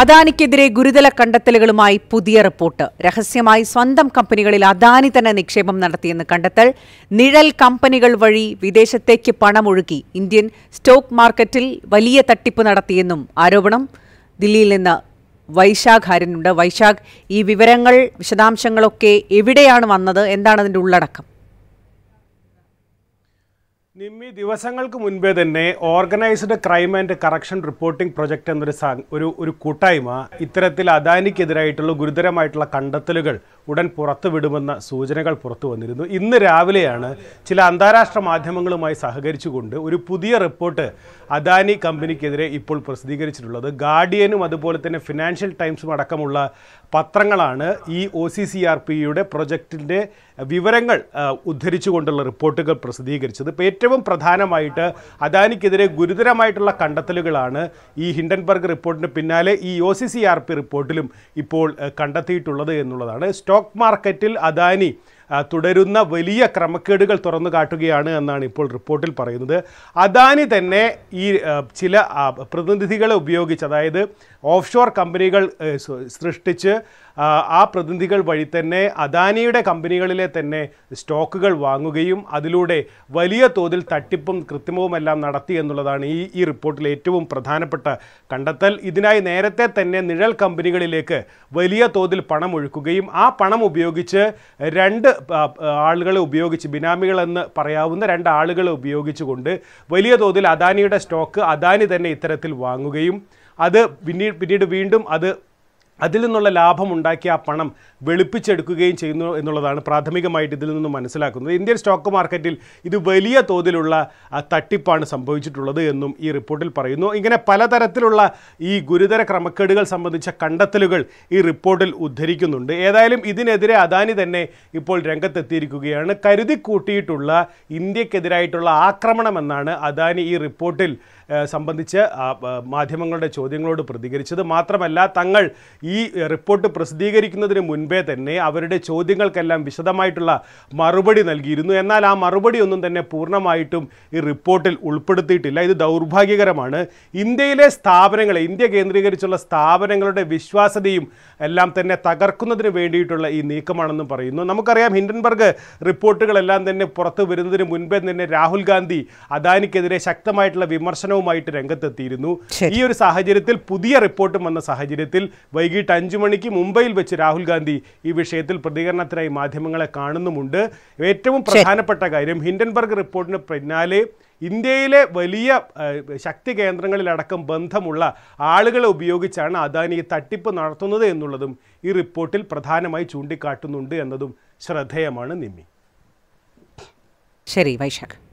അദാനിക്കെതിരെ ഗുരുതര കണ്ടെത്തലുകളുമായി പുതിയ റിപ്പോർട്ട് രഹസ്യമായി സ്വന്തം കമ്പനികളിൽ അദാനി തന്നെ നിക്ഷേപം നടത്തിയെന്ന് കണ്ടെത്തൽ നിഴൽ കമ്പനികൾ വഴി വിദേശത്തേക്ക് പണമൊഴുക്കി ഇന്ത്യൻ സ്റ്റോക്ക് മാർക്കറ്റിൽ വലിയ തട്ടിപ്പ് നടത്തിയെന്നും ആരോപണം ദില്ലിയിൽ നിന്ന് വൈശാഖ് ഹാരനുണ്ട് വൈശാഖ് ഈ വിവരങ്ങൾ വിശദാംശങ്ങളൊക്കെ എവിടെയാണ് വന്നത് എന്താണ് അതിൻ്റെ ഉള്ളടക്കം നിമ്മി ദിവസങ്ങൾക്ക് മുൻപേ തന്നെ Organised Crime and Corruption Reporting Project എന്നൊരു ഒരു ഒരു കൂട്ടായ്മ ഇത്തരത്തിൽ അദാനിക്കെതിരായിട്ടുള്ള ഗുരുതരമായിട്ടുള്ള കണ്ടെത്തലുകൾ ഉടൻ പുറത്തുവിടുമെന്ന സൂചനകൾ പുറത്തു വന്നിരുന്നു ഇന്ന് രാവിലെയാണ് ചില അന്താരാഷ്ട്ര മാധ്യമങ്ങളുമായി സഹകരിച്ചുകൊണ്ട് ഒരു പുതിയ റിപ്പോർട്ട് അദാനി കമ്പനിക്കെതിരെ ഇപ്പോൾ പ്രസിദ്ധീകരിച്ചിട്ടുള്ളത് ഗാർഡിയനും അതുപോലെ തന്നെ ഫിനാൻഷ്യൽ ടൈംസും അടക്കമുള്ള പത്രങ്ങളാണ് ഈ ഒ സി സി ആർ പിയുടെ പ്രൊജക്റ്റിൻ്റെ വിവരങ്ങൾ ഉദ്ധരിച്ചുകൊണ്ടുള്ള റിപ്പോർട്ടുകൾ പ്രസിദ്ധീകരിച്ചത് ഇപ്പോൾ ഏറ്റവും പ്രധാനമായിട്ട് അദാനിക്കെതിരെ ഗുരുതരമായിട്ടുള്ള കണ്ടെത്തലുകളാണ് ഈ ഹിൻഡൻബർഗ് റിപ്പോർട്ടിന് പിന്നാലെ ഈ O C C R P റിപ്പോർട്ടിലും ഇപ്പോൾ കണ്ടെത്തിയിട്ടുള്ളത് എന്നുള്ളതാണ് സ്റ്റോക്ക് സ്റ്റോക്ക് മാർക്കറ്റിൽ അദാനി തുടരുന്ന വലിയ ക്രമക്കേടുകൾ തുറന്നു കാട്ടുകയാണ് എന്നാണ് ഇപ്പോൾ റിപ്പോർട്ടിൽ പറയുന്നത് അദാനി തന്നെ ഈ ചില പ്രതിനിധികളെ ഉപയോഗിച്ച് അതായത് ഓഫ്ഷോർ കമ്പനികൾ സൃഷ്ടിച്ച് ആ പ്രതിനിധികൾ വഴി തന്നെ അദാനിയുടെ കമ്പനികളിലെ തന്നെ സ്റ്റോക്കുകൾ വാങ്ങുകയും അതിലൂടെ വലിയ തോതിൽ തട്ടിപ്പും കൃത്രിമവുമെല്ലാം നടത്തി എന്നുള്ളതാണ് ഈ ഈ റിപ്പോർട്ടിൽ ഏറ്റവും പ്രധാനപ്പെട്ട കണ്ടെത്തൽ ഇതിനായി നേരത്തെ തന്നെ നിഴൽ കമ്പനികളിലേക്ക് വലിയ തോതിൽ പണം ഒഴുക്കുകയും ആ പണം ഉപയോഗിച്ച് രണ്ട് ആളുകളെ ഉപയോഗിച്ച് ബിനാമികളെന്ന് പറയാവുന്ന രണ്ട് ആളുകളെ ഉപയോഗിച്ചുകൊണ്ട് വലിയ തോതിൽ അദാനിയുടെ സ്റ്റോക്ക് അദാനി തന്നെ ഇത്തരത്തിൽ വാങ്ങുകയും അത് പിന്നീട് പിന്നീട് വീണ്ടും അത് അതിൽ നിന്നുള്ള ലാഭം ഉണ്ടാക്കി ആ പണം വെളുപ്പിച്ചെടുക്കുകയും ചെയ്യുന്നു എന്നുള്ളതാണ് പ്രാഥമികമായിട്ട് ഇതിൽ നിന്ന് മനസ്സിലാക്കുന്നത് ഇന്ത്യൻ സ്റ്റോക്ക് മാർക്കറ്റിൽ ഇത് വലിയ തോതിലുള്ള തട്ടിപ്പാണ് സംഭവിച്ചിട്ടുള്ളത് എന്നും ഈ റിപ്പോർട്ടിൽ പറയുന്നു ഇങ്ങനെ പലതരത്തിലുള്ള ഈ ഗുരുതര ക്രമക്കേടുകൾ സംബന്ധിച്ച കണ്ടെത്തലുകൾ ഈ റിപ്പോർട്ടിൽ ഉദ്ധരിക്കുന്നുണ്ട് ഏതായാലും ഇതിനെതിരെ അദാനി തന്നെ ഇപ്പോൾ രംഗത്തെത്തിയിരിക്കുകയാണ് കരുതി കൂട്ടിയിട്ടുള്ള ഇന്ത്യക്കെതിരായിട്ടുള്ള ആക്രമണമെന്നാണ് അദാനി ഈ റിപ്പോർട്ടിൽ സംബന്ധിച്ച് മാധ്യമങ്ങളുടെ ചോദ്യങ്ങളോട് പ്രതികരിച്ചത് മാത്രമല്ല തങ്ങൾ ഈ റിപ്പോർട്ട് പ്രസിദ്ധീകരിക്കുന്നതിന് മുൻപേ തന്നെ അവരുടെ ചോദ്യങ്ങൾക്കെല്ലാം വിശദമായിട്ടുള്ള മറുപടി നൽകിയിരുന്നു എന്നാൽ ആ മറുപടി ഒന്നും തന്നെ പൂർണ്ണമായിട്ടും ഈ റിപ്പോർട്ടിൽ ഉൾപ്പെടുത്തിയിട്ടില്ല ഇത് ദൗർഭാഗ്യകരമാണ് ഇന്ത്യയിലെ സ്ഥാപനങ്ങളെ ഇന്ത്യ കേന്ദ്രീകരിച്ചുള്ള സ്ഥാപനങ്ങളുടെ വിശ്വാസ്യതയും എല്ലാം തന്നെ തകർക്കുന്നതിന് വേണ്ടിയിട്ടുള്ള ഈ നീക്കമാണെന്നും പറയുന്നു നമുക്കറിയാം ഹിൻഡൻബർഗ് റിപ്പോർട്ടുകളെല്ലാം തന്നെ പുറത്തു വരുന്നതിന് മുൻപേ തന്നെ രാഹുൽ ഗാന്ധി അദാനിക്കെതിരെ ശക്തമായിട്ടുള്ള വിമർശനവുമായിട്ട് രംഗത്തെത്തിയിരുന്നു ഈ ഒരു സാഹചര്യത്തിൽ പുതിയ റിപ്പോർട്ടും വന്ന സാഹചര്യത്തിൽ വൈകി വൈകിട്ട് അഞ്ചു മണിക്ക് മുംബൈയിൽ വെച്ച് രാഹുൽ ഗാന്ധി ഈ വിഷയത്തിൽ പ്രതികരണത്തിനായി മാധ്യമങ്ങളെ കാണുന്നുമുണ്ട് ഏറ്റവും പ്രധാനപ്പെട്ട കാര്യം ഹിൻഡൻബർഗ് റിപ്പോർട്ടിന് പിന്നാലെ ഇന്ത്യയിലെ വലിയ ശക്തി കേന്ദ്രങ്ങളിലടക്കം ബന്ധമുള്ള ആളുകളെ ഉപയോഗിച്ചാണ് അദാനി തട്ടിപ്പ് നടത്തുന്നത് എന്നുള്ളതും ഈ റിപ്പോർട്ടിൽ പ്രധാനമായി ചൂണ്ടിക്കാട്ടുന്നുണ്ട് എന്നതും ശ്രദ്ധേയമാണ് നിമ്മി ശരി വൈശാഖ്